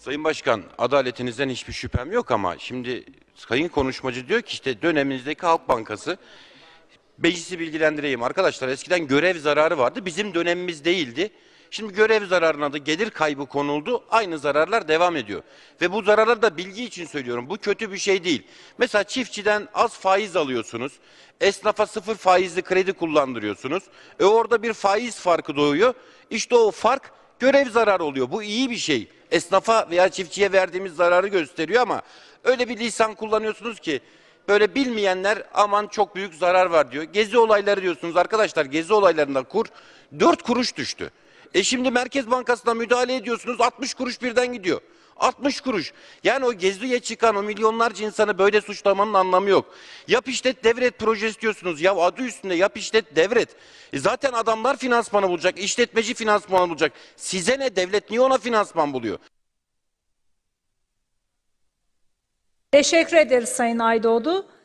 Sayın Başkan, adaletinizden hiçbir şüphem yok ama şimdi sayın konuşmacı diyor ki işte döneminizdeki Halk Bankası meclisi bilgilendireyim. Arkadaşlar eskiden görev zararı vardı. Bizim dönemimiz değildi. Şimdi görev zararına da gelir kaybı konuldu. Aynı zararlar devam ediyor. Ve bu zararlar da bilgi için söylüyorum. Bu kötü bir şey değil. Mesela çiftçiden az faiz alıyorsunuz. Esnafa sıfır faizli kredi kullandırıyorsunuz. E orada bir faiz farkı doğuyor. İşte o fark görev zararı oluyor. Bu iyi bir şey esnafa veya çiftçiye verdiğimiz zararı gösteriyor ama öyle bir lisan kullanıyorsunuz ki böyle bilmeyenler aman çok büyük zarar var diyor. Gezi olayları diyorsunuz arkadaşlar gezi olaylarında kur 4 kuruş düştü. E şimdi Merkez Bankası'na müdahale ediyorsunuz 60 kuruş birden gidiyor. 60 kuruş. Yani o Gezdi'ye çıkan o milyonlarca insanı böyle suçlamanın anlamı yok. Yap işlet devret projesi diyorsunuz. Ya adı üstünde yap işlet devret. E zaten adamlar finansmanı bulacak. işletmeci finansmanı bulacak. Size ne devlet niye ona finansman buluyor? Teşekkür ederiz Sayın Aydoğdu.